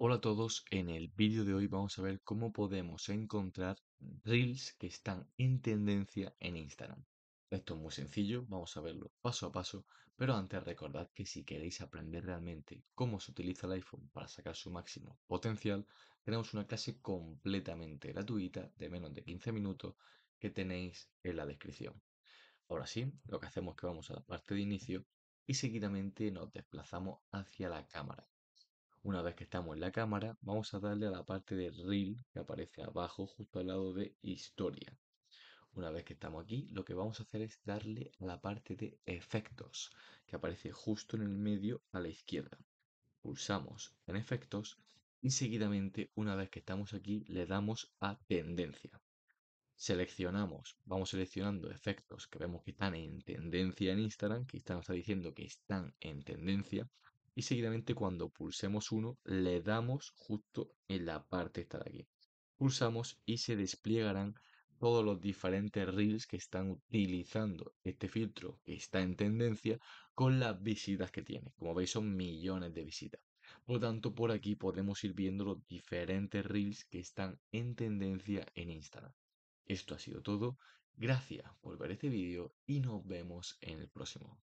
Hola a todos, en el vídeo de hoy vamos a ver cómo podemos encontrar reels que están en tendencia en Instagram. Esto es muy sencillo, vamos a verlo paso a paso, pero antes recordad que si queréis aprender realmente cómo se utiliza el iPhone para sacar su máximo potencial, tenemos una clase completamente gratuita de menos de 15 minutos que tenéis en la descripción. Ahora sí, lo que hacemos es que vamos a la parte de inicio y seguidamente nos desplazamos hacia la cámara una vez que estamos en la cámara, vamos a darle a la parte de Reel que aparece abajo justo al lado de Historia. Una vez que estamos aquí, lo que vamos a hacer es darle a la parte de Efectos, que aparece justo en el medio a la izquierda. Pulsamos en Efectos y seguidamente, una vez que estamos aquí, le damos a Tendencia. Seleccionamos, vamos seleccionando efectos que vemos que están en tendencia en Instagram, que Instagram está diciendo que están en tendencia, y seguidamente cuando pulsemos uno, le damos justo en la parte esta de aquí. Pulsamos y se desplegarán todos los diferentes reels que están utilizando este filtro que está en tendencia con las visitas que tiene. Como veis son millones de visitas. Por lo tanto, por aquí podemos ir viendo los diferentes reels que están en tendencia en Instagram. Esto ha sido todo. Gracias por ver este vídeo y nos vemos en el próximo.